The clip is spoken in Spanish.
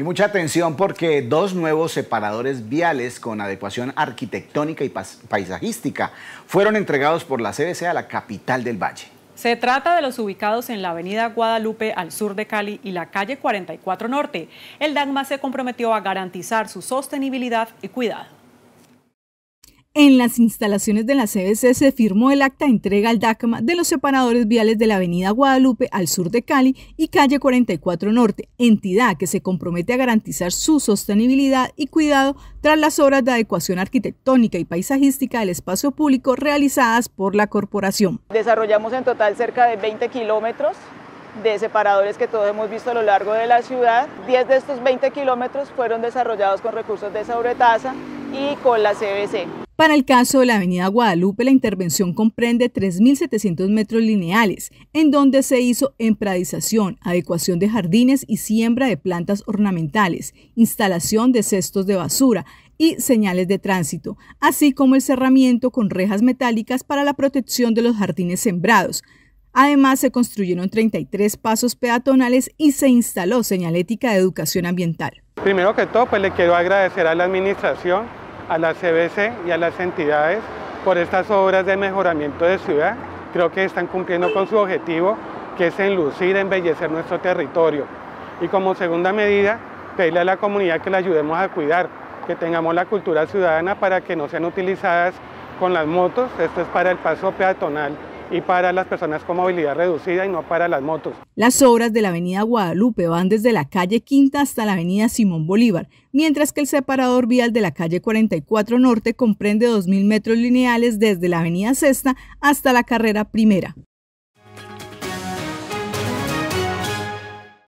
Y mucha atención porque dos nuevos separadores viales con adecuación arquitectónica y paisajística fueron entregados por la CBC a la capital del Valle. Se trata de los ubicados en la avenida Guadalupe al sur de Cali y la calle 44 Norte. El DAGMA se comprometió a garantizar su sostenibilidad y cuidado. En las instalaciones de la CBC se firmó el acta de entrega al DACMA de los separadores viales de la Avenida Guadalupe al sur de Cali y calle 44 Norte, entidad que se compromete a garantizar su sostenibilidad y cuidado tras las obras de adecuación arquitectónica y paisajística del espacio público realizadas por la corporación. Desarrollamos en total cerca de 20 kilómetros de separadores que todos hemos visto a lo largo de la ciudad. 10 de estos 20 kilómetros fueron desarrollados con recursos de sobretasa y con la CBC. Para el caso de la Avenida Guadalupe, la intervención comprende 3.700 metros lineales, en donde se hizo empradización, adecuación de jardines y siembra de plantas ornamentales, instalación de cestos de basura y señales de tránsito, así como el cerramiento con rejas metálicas para la protección de los jardines sembrados. Además, se construyeron 33 pasos peatonales y se instaló señalética de educación ambiental. Primero que todo, pues le quiero agradecer a la administración a la CBC y a las entidades por estas obras de mejoramiento de ciudad. Creo que están cumpliendo con su objetivo, que es enlucir, embellecer nuestro territorio. Y como segunda medida, pedirle a la comunidad que la ayudemos a cuidar, que tengamos la cultura ciudadana para que no sean utilizadas con las motos. Esto es para el paso peatonal y para las personas con movilidad reducida y no para las motos. Las obras de la avenida Guadalupe van desde la calle Quinta hasta la avenida Simón Bolívar, mientras que el separador vial de la calle 44 Norte comprende 2.000 metros lineales desde la avenida Sexta hasta la carrera Primera.